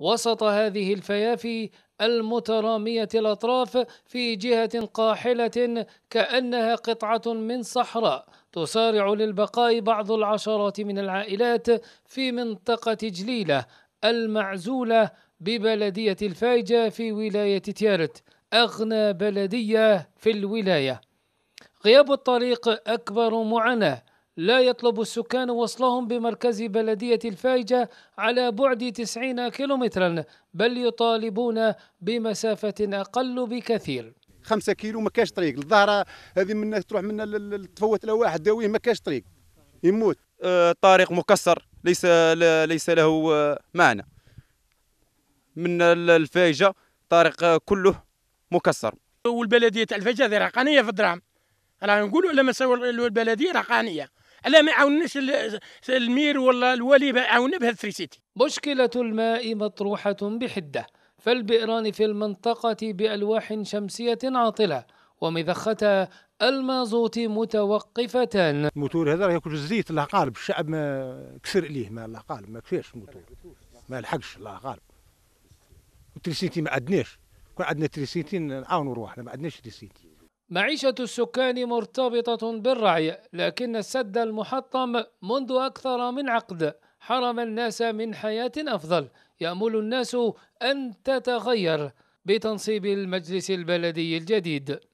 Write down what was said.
وسط هذه الفيافي المترامية الأطراف في جهة قاحلة كأنها قطعة من صحراء تسارع للبقاء بعض العشرات من العائلات في منطقة جليلة المعزولة ببلدية الفايجة في ولاية تيارت أغنى بلدية في الولاية غياب الطريق أكبر معاناة لا يطلب السكان وصلهم بمركز بلدية الفايجة على بعد 90 كيلومترا بل يطالبون بمسافة أقل بكثير خمسة كيلو ما كاش طريق الظاهرة هذه من تروح من تفوت لواحد داويه ما كاش طريق يموت أه، طريق مكسر ليس ليس له معنى من الفايجة طريق كله مكسر والبلديه تاع هذه رقانيه في الدراهم راه نقولوا لما سووا البلديه رقانيه الا ما عاوناش المير ولا الولي عاونا بهذا مشكله الماء مطروحه بحده فالبئران في المنطقه بالواح شمسيه عاطله ومضختها المازوت متوقفة الموتور هذا راه ياكل الزيت الله الشعب ما كسر ليه ما الله ما كفاش الموتور ما لحقش الله غالب والتريسيتي ما عندناش كون عندنا تريسيتي نعاونوا روحنا ما عندناش تريسيتي معيشة السكان مرتبطة بالرعي لكن السد المحطم منذ أكثر من عقد حرم الناس من حياة أفضل يأمل الناس أن تتغير بتنصيب المجلس البلدي الجديد